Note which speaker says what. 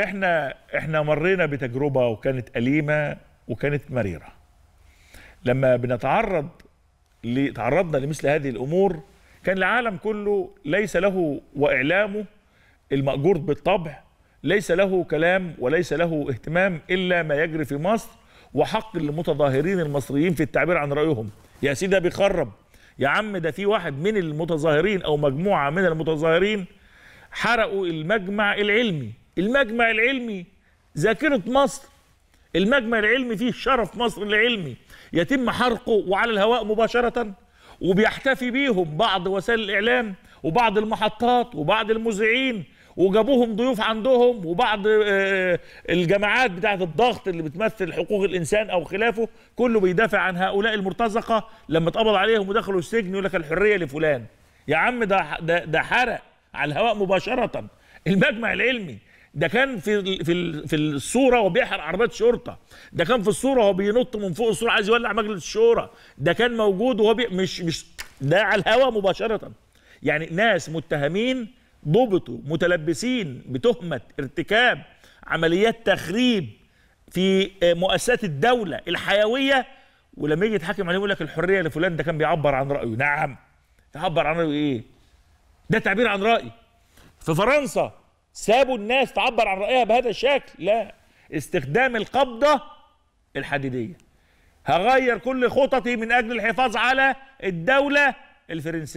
Speaker 1: احنا احنا مرينا بتجربه وكانت اليمه وكانت مريره لما بنتعرض تعرضنا لمثل هذه الامور كان العالم كله ليس له واعلامه الماجور بالطبع ليس له كلام وليس له اهتمام الا ما يجري في مصر وحق المتظاهرين المصريين في التعبير عن رايهم يا سيدي ده بيخرب يا عم ده في واحد من المتظاهرين او مجموعه من المتظاهرين حرقوا المجمع العلمي المجمع العلمي ذاكرة مصر المجمع العلمي فيه شرف مصر العلمي يتم حرقه وعلى الهواء مباشرة وبيحتفي بيهم بعض وسائل الإعلام وبعض المحطات وبعض المذيعين وجابوهم ضيوف عندهم وبعض آه، آه، الجماعات بتاعت الضغط اللي بتمثل حقوق الانسان او خلافه كله بيدافع عن هؤلاء المرتزقه لما اتقبض عليهم ودخلوا السجن يقول لك الحريه لفلان يا عم ده ده, ده حرق على الهواء مباشره المجمع العلمي ده كان في في في الصوره وهو بيحرق عربيات شرطه ده كان في الصوره وهو بينط من فوق الصوره عايز يولع مجلس الشورى ده كان موجود وهو بي... مش مش ده على الهواء مباشره يعني ناس متهمين ضبطوا متلبسين بتهمه ارتكاب عمليات تخريب في آه، مؤسسات الدوله الحيويه ولما يجي يتحاكم عليهم يقول لك الحريه لفلان ده كان بيعبر عن رايه نعم يعبر عن رايه ايه ده تعبير عن راي في فرنسا سابوا الناس تعبر عن رأيها بهذا الشكل لا استخدام القبضة الحديدية هغير كل خططي من أجل الحفاظ على الدولة الفرنسية